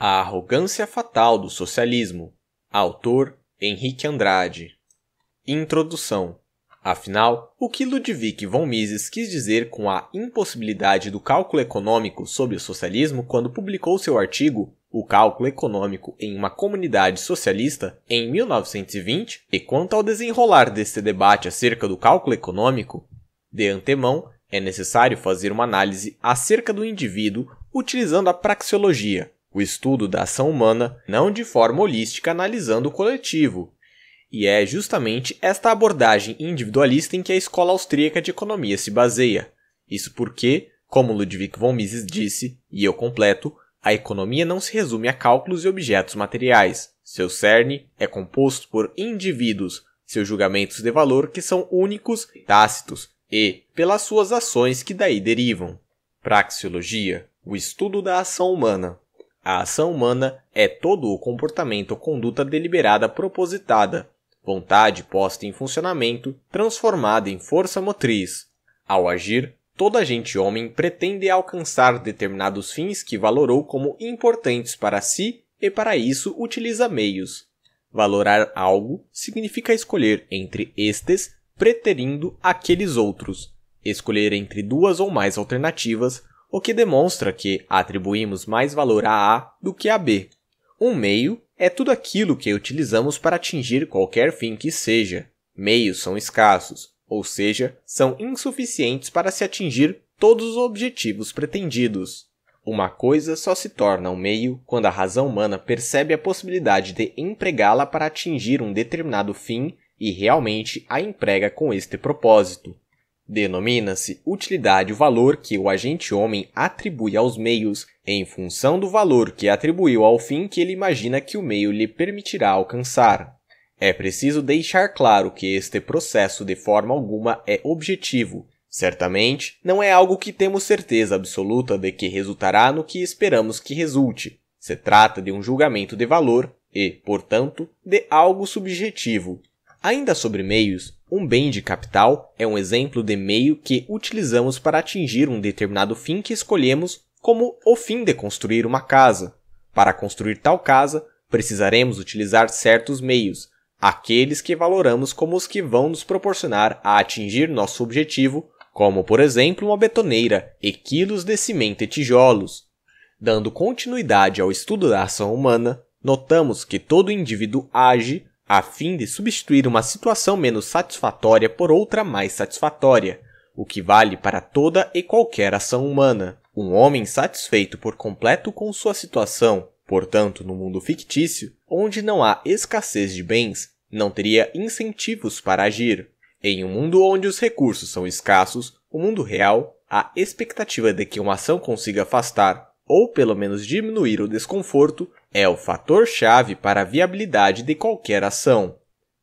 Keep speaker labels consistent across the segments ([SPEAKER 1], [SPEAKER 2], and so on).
[SPEAKER 1] A Arrogância Fatal do Socialismo. Autor Henrique Andrade. Introdução. Afinal, o que Ludwig von Mises quis dizer com a impossibilidade do cálculo econômico sobre o socialismo quando publicou seu artigo O Cálculo Econômico em uma Comunidade Socialista em 1920, e quanto ao desenrolar deste debate acerca do cálculo econômico, de antemão é necessário fazer uma análise acerca do indivíduo utilizando a praxeologia, o estudo da ação humana não de forma holística analisando o coletivo. E é justamente esta abordagem individualista em que a escola austríaca de economia se baseia. Isso porque, como Ludwig von Mises disse, e eu completo, a economia não se resume a cálculos e objetos materiais. Seu cerne é composto por indivíduos, seus julgamentos de valor que são únicos, tácitos, e pelas suas ações que daí derivam. Praxeologia, o estudo da ação humana. A ação humana é todo o comportamento ou conduta deliberada propositada, vontade posta em funcionamento, transformada em força motriz. Ao agir, todo agente homem pretende alcançar determinados fins que valorou como importantes para si e para isso utiliza meios. Valorar algo significa escolher entre estes, preterindo aqueles outros. Escolher entre duas ou mais alternativas, o que demonstra que atribuímos mais valor a A do que a B. Um meio é tudo aquilo que utilizamos para atingir qualquer fim que seja. Meios são escassos, ou seja, são insuficientes para se atingir todos os objetivos pretendidos. Uma coisa só se torna um meio quando a razão humana percebe a possibilidade de empregá-la para atingir um determinado fim e realmente a emprega com este propósito. Denomina-se utilidade o valor que o agente homem atribui aos meios, em função do valor que atribuiu ao fim que ele imagina que o meio lhe permitirá alcançar. É preciso deixar claro que este processo de forma alguma é objetivo. Certamente, não é algo que temos certeza absoluta de que resultará no que esperamos que resulte. Se trata de um julgamento de valor e, portanto, de algo subjetivo. Ainda sobre meios, um bem de capital é um exemplo de meio que utilizamos para atingir um determinado fim que escolhemos, como o fim de construir uma casa. Para construir tal casa, precisaremos utilizar certos meios, aqueles que valoramos como os que vão nos proporcionar a atingir nosso objetivo, como por exemplo uma betoneira e quilos de cimento e tijolos. Dando continuidade ao estudo da ação humana, notamos que todo indivíduo age a fim de substituir uma situação menos satisfatória por outra mais satisfatória, o que vale para toda e qualquer ação humana. Um homem satisfeito por completo com sua situação, portanto, no mundo fictício, onde não há escassez de bens, não teria incentivos para agir. Em um mundo onde os recursos são escassos, o mundo real, a expectativa de que uma ação consiga afastar ou pelo menos diminuir o desconforto é o fator-chave para a viabilidade de qualquer ação.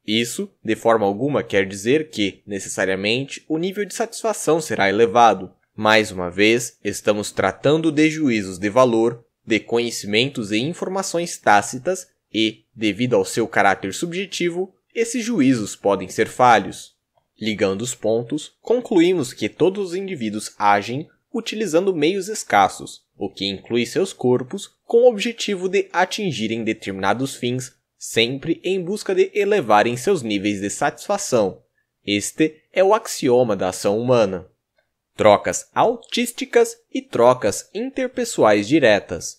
[SPEAKER 1] Isso, de forma alguma, quer dizer que, necessariamente, o nível de satisfação será elevado. Mais uma vez, estamos tratando de juízos de valor, de conhecimentos e informações tácitas e, devido ao seu caráter subjetivo, esses juízos podem ser falhos. Ligando os pontos, concluímos que todos os indivíduos agem utilizando meios escassos, o que inclui seus corpos com o objetivo de atingirem determinados fins, sempre em busca de elevarem seus níveis de satisfação. Este é o axioma da ação humana. Trocas autísticas e trocas interpessoais diretas.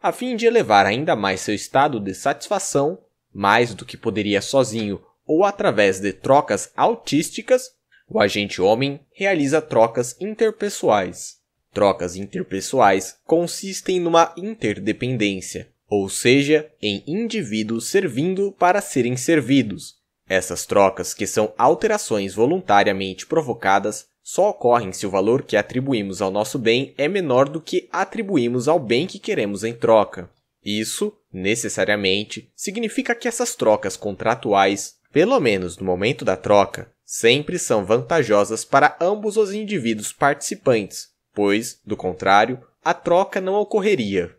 [SPEAKER 1] A fim de elevar ainda mais seu estado de satisfação, mais do que poderia sozinho ou através de trocas autísticas, o agente homem realiza trocas interpessoais. Trocas interpessoais consistem numa interdependência, ou seja, em indivíduos servindo para serem servidos. Essas trocas, que são alterações voluntariamente provocadas, só ocorrem se o valor que atribuímos ao nosso bem é menor do que atribuímos ao bem que queremos em troca. Isso, necessariamente, significa que essas trocas contratuais, pelo menos no momento da troca, sempre são vantajosas para ambos os indivíduos participantes, pois, do contrário, a troca não ocorreria.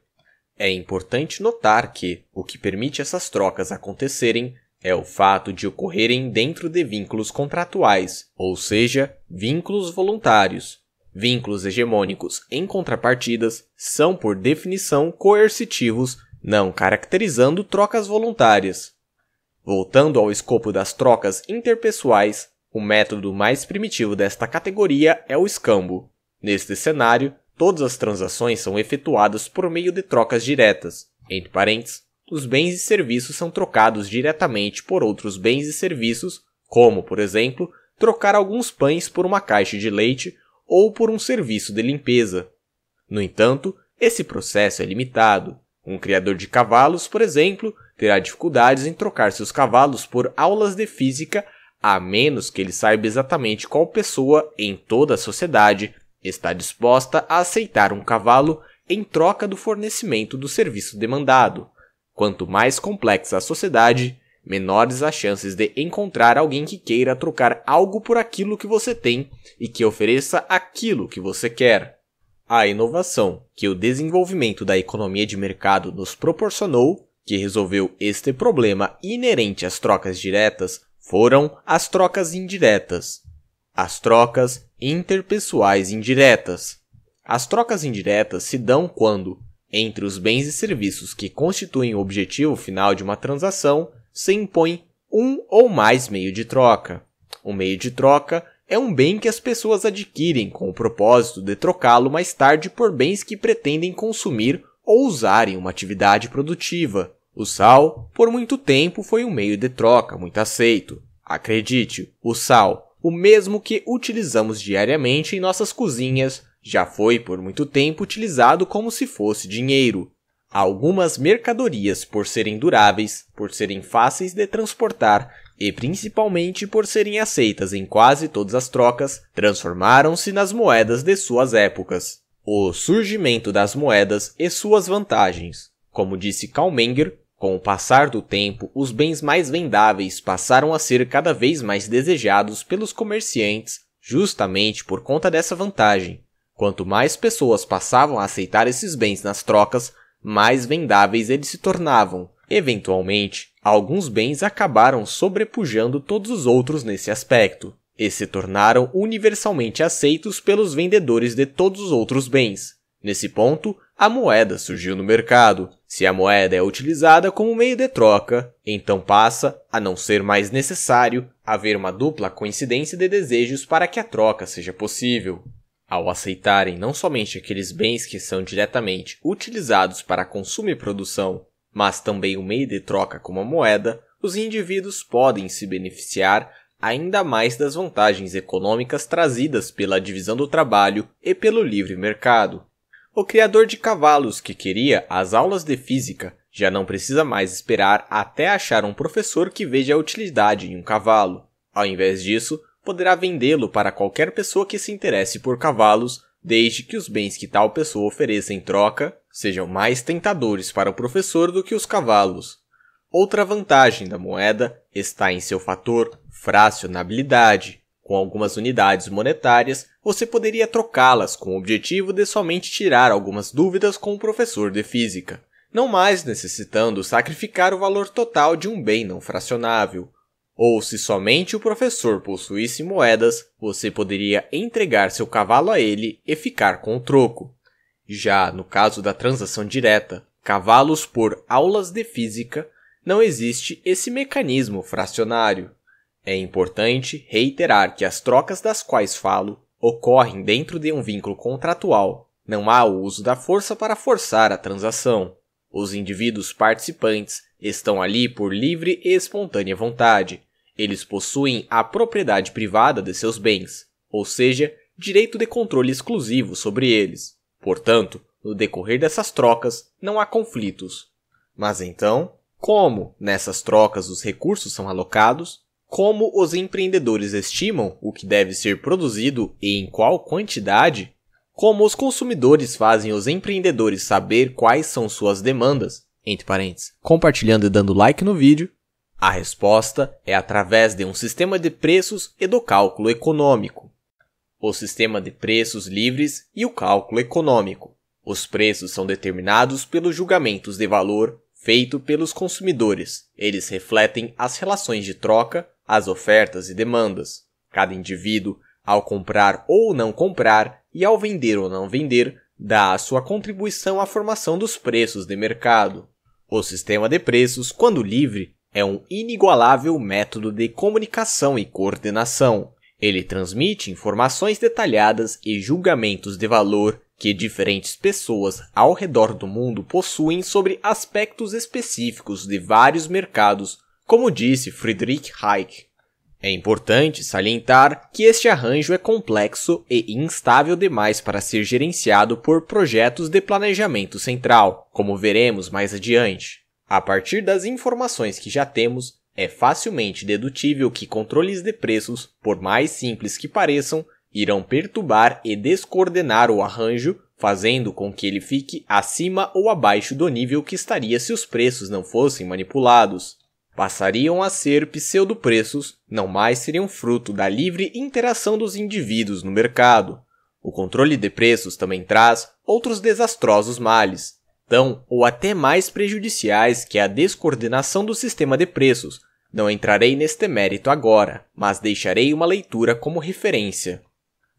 [SPEAKER 1] É importante notar que o que permite essas trocas acontecerem é o fato de ocorrerem dentro de vínculos contratuais, ou seja, vínculos voluntários. Vínculos hegemônicos em contrapartidas são, por definição, coercitivos, não caracterizando trocas voluntárias. Voltando ao escopo das trocas interpessoais, o método mais primitivo desta categoria é o escambo. Neste cenário, todas as transações são efetuadas por meio de trocas diretas. Entre parênteses, os bens e serviços são trocados diretamente por outros bens e serviços, como, por exemplo, trocar alguns pães por uma caixa de leite ou por um serviço de limpeza. No entanto, esse processo é limitado. Um criador de cavalos, por exemplo, terá dificuldades em trocar seus cavalos por aulas de física, a menos que ele saiba exatamente qual pessoa em toda a sociedade está disposta a aceitar um cavalo em troca do fornecimento do serviço demandado. Quanto mais complexa a sociedade, menores as chances de encontrar alguém que queira trocar algo por aquilo que você tem e que ofereça aquilo que você quer. A inovação que o desenvolvimento da economia de mercado nos proporcionou, que resolveu este problema inerente às trocas diretas, foram as trocas indiretas, as trocas interpessoais indiretas. As trocas indiretas se dão quando, entre os bens e serviços que constituem o objetivo final de uma transação, se impõe um ou mais meio de troca. Um meio de troca é um bem que as pessoas adquirem com o propósito de trocá-lo mais tarde por bens que pretendem consumir ou usar em uma atividade produtiva. O sal, por muito tempo, foi um meio de troca muito aceito. Acredite, o sal, o mesmo que utilizamos diariamente em nossas cozinhas, já foi por muito tempo utilizado como se fosse dinheiro. Algumas mercadorias, por serem duráveis, por serem fáceis de transportar e principalmente por serem aceitas em quase todas as trocas, transformaram-se nas moedas de suas épocas. O surgimento das moedas e suas vantagens. Como disse Kalmenger, com o passar do tempo, os bens mais vendáveis passaram a ser cada vez mais desejados pelos comerciantes, justamente por conta dessa vantagem. Quanto mais pessoas passavam a aceitar esses bens nas trocas, mais vendáveis eles se tornavam. Eventualmente, alguns bens acabaram sobrepujando todos os outros nesse aspecto, e se tornaram universalmente aceitos pelos vendedores de todos os outros bens. Nesse ponto, a moeda surgiu no mercado, se a moeda é utilizada como meio de troca, então passa a não ser mais necessário haver uma dupla coincidência de desejos para que a troca seja possível. Ao aceitarem não somente aqueles bens que são diretamente utilizados para consumo e produção, mas também o meio de troca como a moeda, os indivíduos podem se beneficiar ainda mais das vantagens econômicas trazidas pela divisão do trabalho e pelo livre mercado. O criador de cavalos que queria as aulas de física já não precisa mais esperar até achar um professor que veja a utilidade em um cavalo. Ao invés disso, poderá vendê-lo para qualquer pessoa que se interesse por cavalos, desde que os bens que tal pessoa ofereça em troca sejam mais tentadores para o professor do que os cavalos. Outra vantagem da moeda está em seu fator fracionabilidade, com algumas unidades monetárias, você poderia trocá-las com o objetivo de somente tirar algumas dúvidas com o professor de física, não mais necessitando sacrificar o valor total de um bem não fracionável. Ou se somente o professor possuísse moedas, você poderia entregar seu cavalo a ele e ficar com o troco. Já no caso da transação direta, cavalos por aulas de física, não existe esse mecanismo fracionário. É importante reiterar que as trocas das quais falo ocorrem dentro de um vínculo contratual. Não há o uso da força para forçar a transação. Os indivíduos participantes estão ali por livre e espontânea vontade. Eles possuem a propriedade privada de seus bens, ou seja, direito de controle exclusivo sobre eles. Portanto, no decorrer dessas trocas, não há conflitos. Mas então, como nessas trocas os recursos são alocados, como os empreendedores estimam o que deve ser produzido e em qual quantidade, como os consumidores fazem os empreendedores saber quais são suas demandas, entre parênteses, compartilhando e dando like no vídeo, a resposta é através de um sistema de preços e do cálculo econômico. O sistema de preços livres e o cálculo econômico. Os preços são determinados pelos julgamentos de valor feito pelos consumidores. Eles refletem as relações de troca as ofertas e demandas. Cada indivíduo, ao comprar ou não comprar e ao vender ou não vender, dá a sua contribuição à formação dos preços de mercado. O sistema de preços, quando livre, é um inigualável método de comunicação e coordenação. Ele transmite informações detalhadas e julgamentos de valor que diferentes pessoas ao redor do mundo possuem sobre aspectos específicos de vários mercados como disse Friedrich Hayek, é importante salientar que este arranjo é complexo e instável demais para ser gerenciado por projetos de planejamento central, como veremos mais adiante. A partir das informações que já temos, é facilmente dedutível que controles de preços, por mais simples que pareçam, irão perturbar e descoordenar o arranjo, fazendo com que ele fique acima ou abaixo do nível que estaria se os preços não fossem manipulados passariam a ser pseudopreços, não mais seriam fruto da livre interação dos indivíduos no mercado. O controle de preços também traz outros desastrosos males, tão ou até mais prejudiciais que a descoordenação do sistema de preços. Não entrarei neste mérito agora, mas deixarei uma leitura como referência.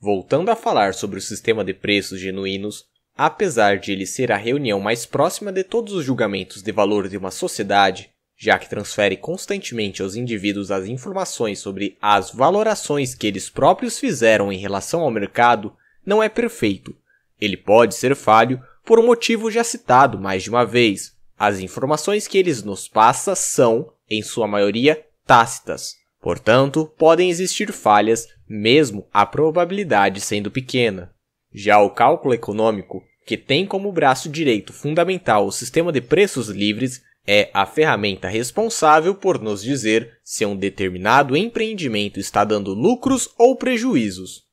[SPEAKER 1] Voltando a falar sobre o sistema de preços genuínos, apesar de ele ser a reunião mais próxima de todos os julgamentos de valor de uma sociedade, já que transfere constantemente aos indivíduos as informações sobre as valorações que eles próprios fizeram em relação ao mercado, não é perfeito. Ele pode ser falho por um motivo já citado mais de uma vez. As informações que eles nos passam são, em sua maioria, tácitas. Portanto, podem existir falhas, mesmo a probabilidade sendo pequena. Já o cálculo econômico, que tem como braço direito fundamental o sistema de preços livres, é a ferramenta responsável por nos dizer se um determinado empreendimento está dando lucros ou prejuízos.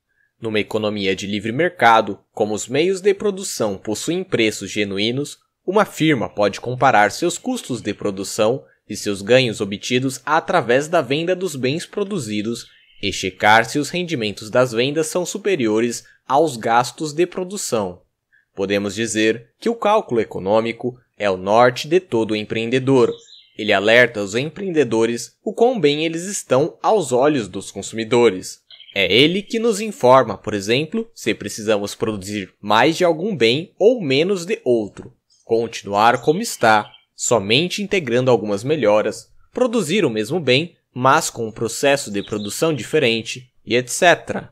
[SPEAKER 1] Numa economia de livre mercado, como os meios de produção possuem preços genuínos, uma firma pode comparar seus custos de produção e seus ganhos obtidos através da venda dos bens produzidos e checar se os rendimentos das vendas são superiores aos gastos de produção. Podemos dizer que o cálculo econômico é o norte de todo empreendedor. Ele alerta os empreendedores o quão bem eles estão aos olhos dos consumidores. É ele que nos informa, por exemplo, se precisamos produzir mais de algum bem ou menos de outro, continuar como está, somente integrando algumas melhoras, produzir o mesmo bem, mas com um processo de produção diferente, e etc.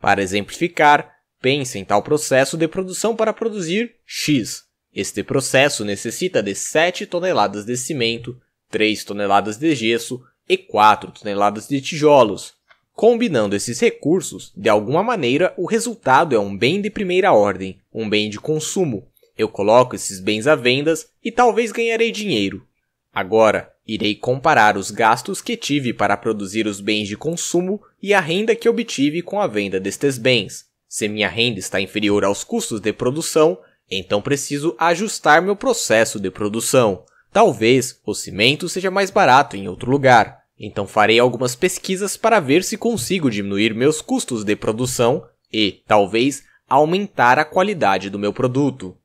[SPEAKER 1] Para exemplificar, pense em tal processo de produção para produzir X, este processo necessita de 7 toneladas de cimento, 3 toneladas de gesso e 4 toneladas de tijolos. Combinando esses recursos, de alguma maneira o resultado é um bem de primeira ordem, um bem de consumo. Eu coloco esses bens à venda e talvez ganharei dinheiro. Agora, irei comparar os gastos que tive para produzir os bens de consumo e a renda que obtive com a venda destes bens. Se minha renda está inferior aos custos de produção, então preciso ajustar meu processo de produção. Talvez o cimento seja mais barato em outro lugar. Então farei algumas pesquisas para ver se consigo diminuir meus custos de produção e, talvez, aumentar a qualidade do meu produto.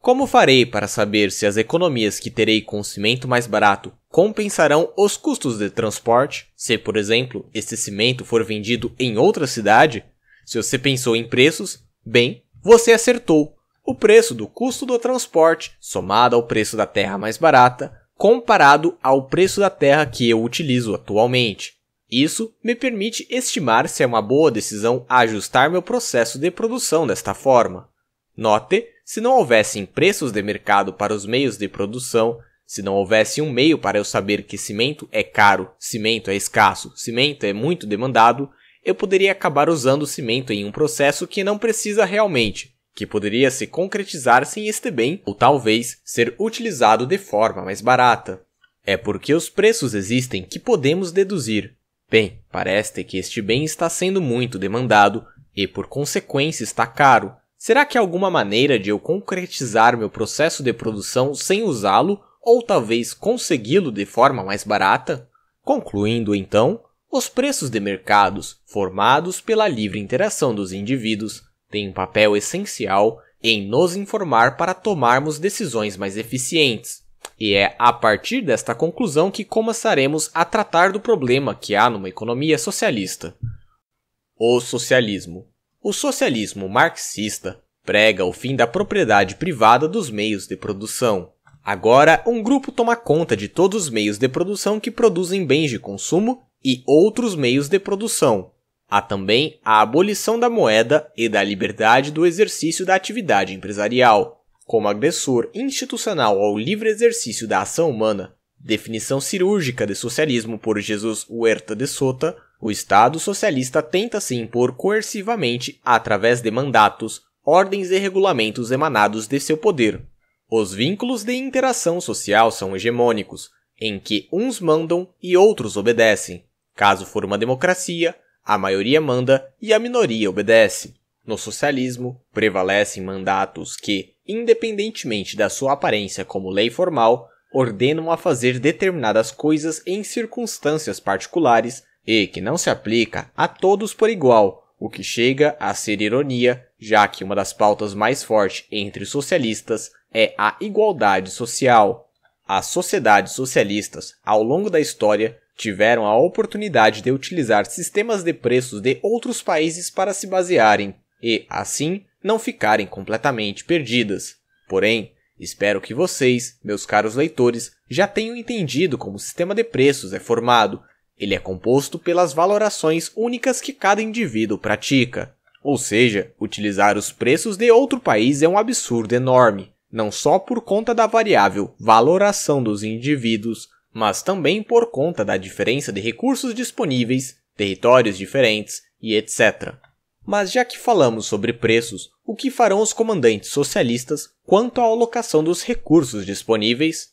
[SPEAKER 1] Como farei para saber se as economias que terei com o cimento mais barato compensarão os custos de transporte? Se, por exemplo, esse cimento for vendido em outra cidade? Se você pensou em preços, bem, você acertou o preço do custo do transporte, somado ao preço da terra mais barata, comparado ao preço da terra que eu utilizo atualmente. Isso me permite estimar se é uma boa decisão ajustar meu processo de produção desta forma. Note, se não houvessem preços de mercado para os meios de produção, se não houvesse um meio para eu saber que cimento é caro, cimento é escasso, cimento é muito demandado, eu poderia acabar usando cimento em um processo que não precisa realmente, que poderia se concretizar sem este bem ou talvez ser utilizado de forma mais barata. É porque os preços existem que podemos deduzir. Bem, parece que este bem está sendo muito demandado e por consequência está caro. Será que há alguma maneira de eu concretizar meu processo de produção sem usá-lo ou talvez consegui-lo de forma mais barata? Concluindo então, os preços de mercados, formados pela livre interação dos indivíduos, tem um papel essencial em nos informar para tomarmos decisões mais eficientes. E é a partir desta conclusão que começaremos a tratar do problema que há numa economia socialista. O socialismo. O socialismo marxista prega o fim da propriedade privada dos meios de produção. Agora, um grupo toma conta de todos os meios de produção que produzem bens de consumo e outros meios de produção, Há também a abolição da moeda e da liberdade do exercício da atividade empresarial, como agressor institucional ao livre exercício da ação humana. Definição cirúrgica de socialismo por Jesus Huerta de Sota, o Estado socialista tenta se impor coercivamente através de mandatos, ordens e regulamentos emanados de seu poder. Os vínculos de interação social são hegemônicos, em que uns mandam e outros obedecem. Caso for uma democracia, a maioria manda e a minoria obedece. No socialismo, prevalecem mandatos que, independentemente da sua aparência como lei formal, ordenam a fazer determinadas coisas em circunstâncias particulares e que não se aplica a todos por igual, o que chega a ser ironia, já que uma das pautas mais fortes entre socialistas é a igualdade social. As sociedades socialistas, ao longo da história, tiveram a oportunidade de utilizar sistemas de preços de outros países para se basearem e, assim, não ficarem completamente perdidas. Porém, espero que vocês, meus caros leitores, já tenham entendido como o sistema de preços é formado. Ele é composto pelas valorações únicas que cada indivíduo pratica. Ou seja, utilizar os preços de outro país é um absurdo enorme, não só por conta da variável valoração dos indivíduos, mas também por conta da diferença de recursos disponíveis, territórios diferentes e etc. Mas já que falamos sobre preços, o que farão os comandantes socialistas quanto à alocação dos recursos disponíveis?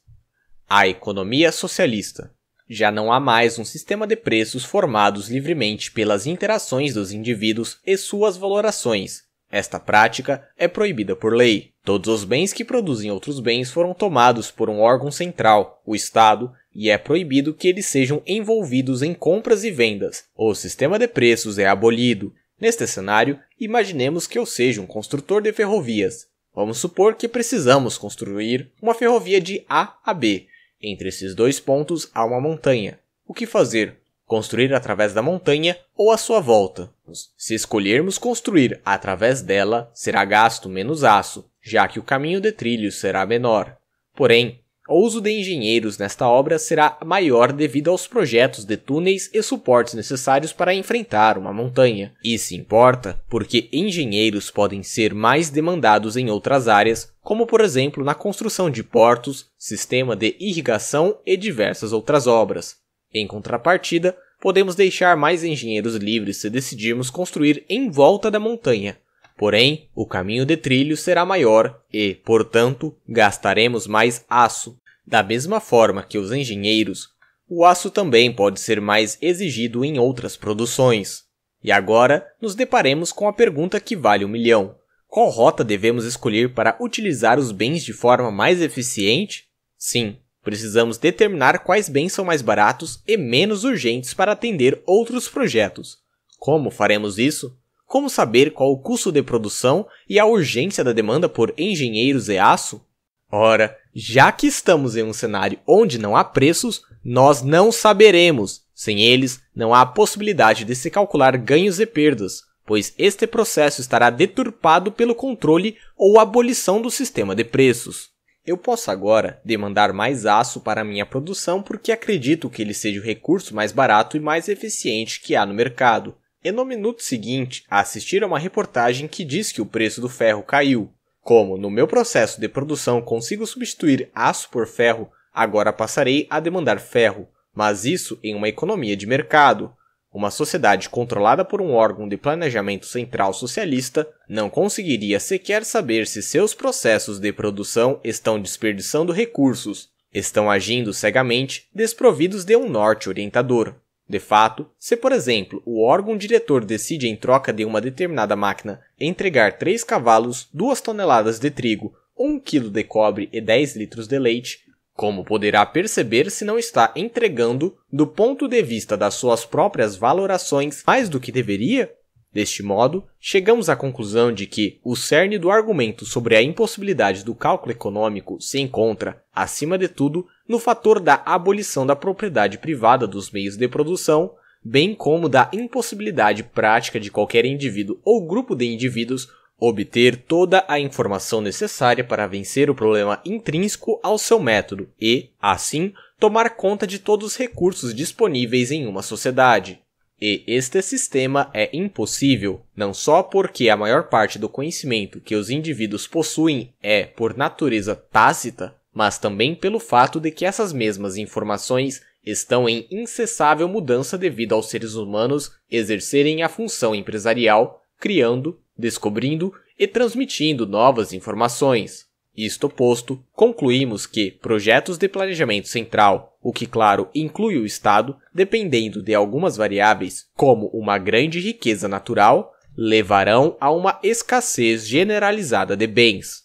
[SPEAKER 1] A economia socialista. Já não há mais um sistema de preços formados livremente pelas interações dos indivíduos e suas valorações. Esta prática é proibida por lei. Todos os bens que produzem outros bens foram tomados por um órgão central, o Estado, e é proibido que eles sejam envolvidos em compras e vendas. O sistema de preços é abolido. Neste cenário, imaginemos que eu seja um construtor de ferrovias. Vamos supor que precisamos construir uma ferrovia de A a B. Entre esses dois pontos há uma montanha. O que fazer? Construir através da montanha ou à sua volta? Se escolhermos construir através dela, será gasto menos aço, já que o caminho de trilho será menor. Porém, o uso de engenheiros nesta obra será maior devido aos projetos de túneis e suportes necessários para enfrentar uma montanha. Isso importa porque engenheiros podem ser mais demandados em outras áreas, como por exemplo na construção de portos, sistema de irrigação e diversas outras obras. Em contrapartida, podemos deixar mais engenheiros livres se decidirmos construir em volta da montanha, Porém, o caminho de trilho será maior e, portanto, gastaremos mais aço. Da mesma forma que os engenheiros, o aço também pode ser mais exigido em outras produções. E agora nos deparemos com a pergunta que vale um milhão: qual rota devemos escolher para utilizar os bens de forma mais eficiente? Sim, precisamos determinar quais bens são mais baratos e menos urgentes para atender outros projetos. Como faremos isso? como saber qual o custo de produção e a urgência da demanda por engenheiros e aço? Ora, já que estamos em um cenário onde não há preços, nós não saberemos. Sem eles, não há possibilidade de se calcular ganhos e perdas, pois este processo estará deturpado pelo controle ou abolição do sistema de preços. Eu posso agora demandar mais aço para minha produção porque acredito que ele seja o recurso mais barato e mais eficiente que há no mercado. E no minuto seguinte, assistir a uma reportagem que diz que o preço do ferro caiu. Como no meu processo de produção consigo substituir aço por ferro, agora passarei a demandar ferro, mas isso em uma economia de mercado. Uma sociedade controlada por um órgão de planejamento central socialista não conseguiria sequer saber se seus processos de produção estão desperdiçando recursos, estão agindo cegamente, desprovidos de um norte orientador. De fato, se por exemplo o órgão diretor decide em troca de uma determinada máquina entregar 3 cavalos, 2 toneladas de trigo, 1 kg de cobre e 10 litros de leite, como poderá perceber se não está entregando, do ponto de vista das suas próprias valorações, mais do que deveria? Deste modo, chegamos à conclusão de que o cerne do argumento sobre a impossibilidade do cálculo econômico se encontra, acima de tudo, no fator da abolição da propriedade privada dos meios de produção, bem como da impossibilidade prática de qualquer indivíduo ou grupo de indivíduos obter toda a informação necessária para vencer o problema intrínseco ao seu método e, assim, tomar conta de todos os recursos disponíveis em uma sociedade. E este sistema é impossível não só porque a maior parte do conhecimento que os indivíduos possuem é, por natureza tácita, mas também pelo fato de que essas mesmas informações estão em incessável mudança devido aos seres humanos exercerem a função empresarial, criando, descobrindo e transmitindo novas informações. Isto posto, concluímos que projetos de planejamento central, o que, claro, inclui o Estado, dependendo de algumas variáveis, como uma grande riqueza natural, levarão a uma escassez generalizada de bens.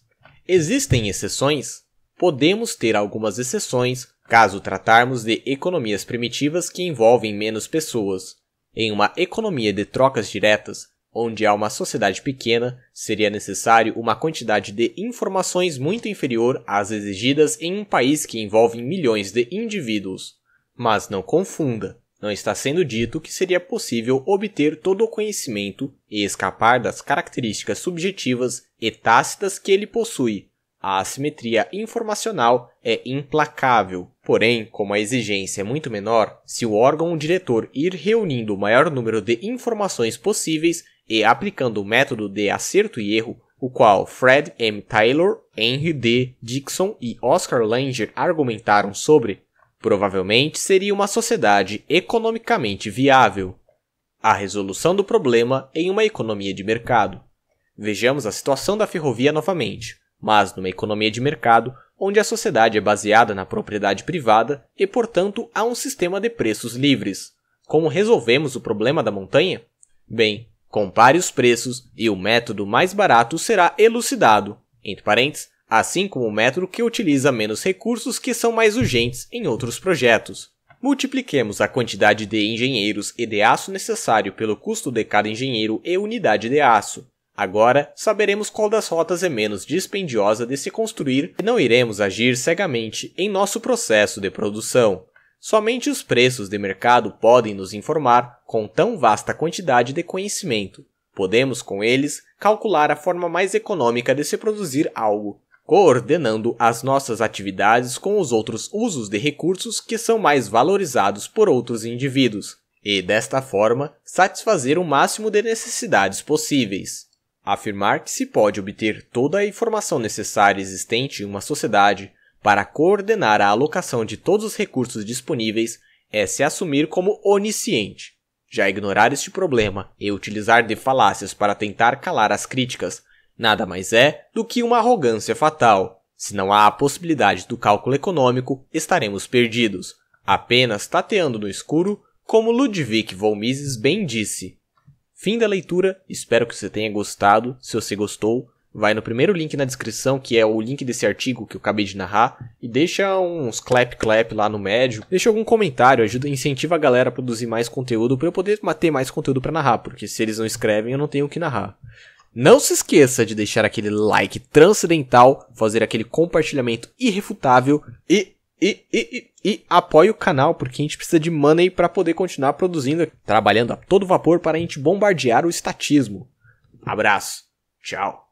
[SPEAKER 1] Existem exceções? Podemos ter algumas exceções caso tratarmos de economias primitivas que envolvem menos pessoas. Em uma economia de trocas diretas, onde há uma sociedade pequena, seria necessário uma quantidade de informações muito inferior às exigidas em um país que envolve milhões de indivíduos. Mas não confunda, não está sendo dito que seria possível obter todo o conhecimento e escapar das características subjetivas e tácitas que ele possui. A assimetria informacional é implacável. Porém, como a exigência é muito menor, se o órgão diretor ir reunindo o maior número de informações possíveis, e aplicando o método de acerto e erro, o qual Fred M. Taylor, Henry D. Dixon e Oscar Langer argumentaram sobre, provavelmente seria uma sociedade economicamente viável. A resolução do problema em uma economia de mercado. Vejamos a situação da ferrovia novamente, mas numa economia de mercado onde a sociedade é baseada na propriedade privada e, portanto, há um sistema de preços livres. Como resolvemos o problema da montanha? Bem, Compare os preços e o método mais barato será elucidado, entre parênteses, assim como o método que utiliza menos recursos que são mais urgentes em outros projetos. Multipliquemos a quantidade de engenheiros e de aço necessário pelo custo de cada engenheiro e unidade de aço. Agora, saberemos qual das rotas é menos dispendiosa de se construir e não iremos agir cegamente em nosso processo de produção. Somente os preços de mercado podem nos informar com tão vasta quantidade de conhecimento. Podemos, com eles, calcular a forma mais econômica de se produzir algo, coordenando as nossas atividades com os outros usos de recursos que são mais valorizados por outros indivíduos, e, desta forma, satisfazer o máximo de necessidades possíveis. Afirmar que se pode obter toda a informação necessária existente em uma sociedade para coordenar a alocação de todos os recursos disponíveis é se assumir como onisciente. Já ignorar este problema e utilizar de falácias para tentar calar as críticas nada mais é do que uma arrogância fatal. Se não há a possibilidade do cálculo econômico, estaremos perdidos, apenas tateando no escuro, como Ludwig von Mises bem disse. Fim da leitura, espero que você tenha gostado. Se você gostou, vai no primeiro link na descrição, que é o link desse artigo que eu acabei de narrar, e deixa uns clap clap lá no médio, deixa algum comentário, ajuda, incentiva a galera a produzir mais conteúdo para eu poder ter mais conteúdo para narrar, porque se eles não escrevem eu não tenho o que narrar. Não se esqueça de deixar aquele like transcendental, fazer aquele compartilhamento irrefutável e e, e, e, e apoie o canal, porque a gente precisa de money para poder continuar produzindo, trabalhando a todo vapor para a gente bombardear o estatismo. Abraço, tchau.